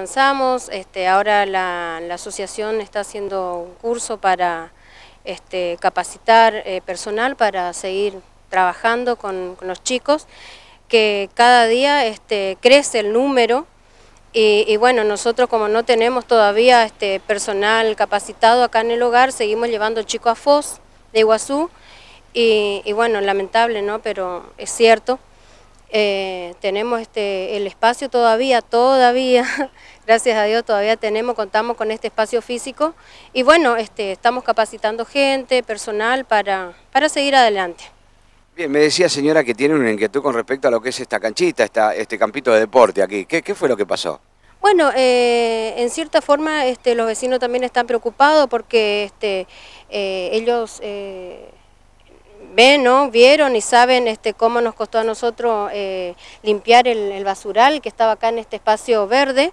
avanzamos, este, ahora la, asociación está haciendo un curso para este, capacitar eh, personal para seguir trabajando con, los chicos, que cada día este, crece el número y, bueno, nosotros como no tenemos todavía este personal capacitado acá en el hogar, seguimos llevando chicos a Foz de Iguazú y, y bueno, lamentable, ¿no? Pero es cierto. Eh, tenemos este, el espacio todavía, todavía, gracias a Dios todavía tenemos, contamos con este espacio físico y bueno, este, estamos capacitando gente, personal para, para seguir adelante. Bien, me decía señora que tiene una inquietud con respecto a lo que es esta canchita, este campito de deporte aquí. ¿Qué, qué fue lo que pasó? Bueno, eh, en cierta forma este, los vecinos también están preocupados porque este, eh, ellos ven, ¿no? vieron y saben este, cómo nos costó a nosotros eh, limpiar el, basural que estaba acá en este espacio verde.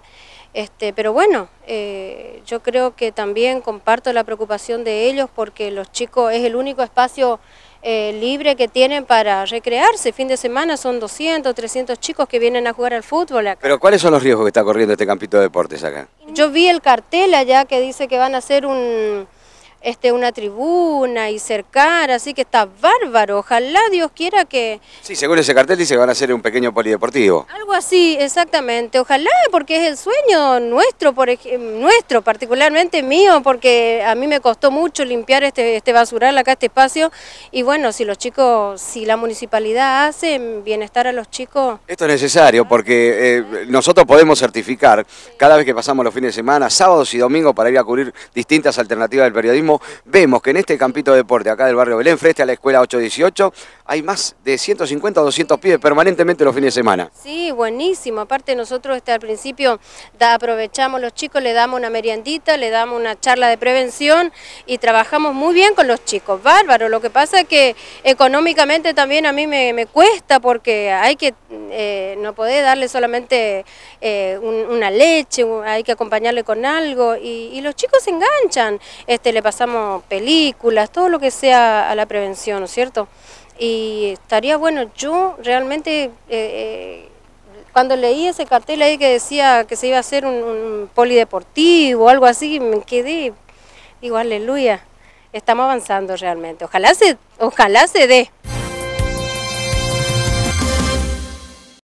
Este, pero bueno, eh, yo creo que también comparto la preocupación de ellos porque los chicos es el único espacio eh, libre que tienen para recrearse. Fin de semana son 200, 300 chicos que vienen a jugar al fútbol acá. Pero ¿cuáles son los riesgos que está corriendo este campito de deportes acá? Yo vi el cartel allá que dice que van a hacer un este, una tribuna y cercar, así que está bárbaro, ojalá Dios quiera que... Sí, según ese cartel dice que van a hacer un pequeño polideportivo. Algo así, exactamente, ojalá, porque es el sueño nuestro, por nuestro particularmente mío, porque a mí me costó mucho limpiar este, este basural acá, este espacio, y bueno, si los chicos, si la municipalidad hace bienestar a los chicos... Esto es necesario, porque eh, nosotros podemos certificar, cada vez que pasamos los fines de semana, sábados y domingos, para ir a cubrir distintas alternativas del periodismo, vemos que en este campito de deporte acá del barrio Belén, frente a la escuela 818, hay más de 150 o 200 pibes permanentemente los fines de semana. Sí, buenísimo. Aparte nosotros este, al principio aprovechamos los chicos, le damos una meriendita, le damos una charla de prevención y trabajamos muy bien con los chicos. Bárbaro, lo que pasa es que económicamente también a mí me, cuesta porque hay que, eh, no poder darle solamente eh, una leche, hay que acompañarle con algo y, y los chicos se enganchan. Este, le pasamos películas, todo lo que sea a la prevención, ¿no es cierto? Y estaría bueno, yo realmente, eh, eh, cuando leí ese cartel ahí que decía que se iba a hacer un, polideportivo o algo así, me quedé, digo, aleluya, estamos avanzando realmente, ojalá se, ojalá se dé.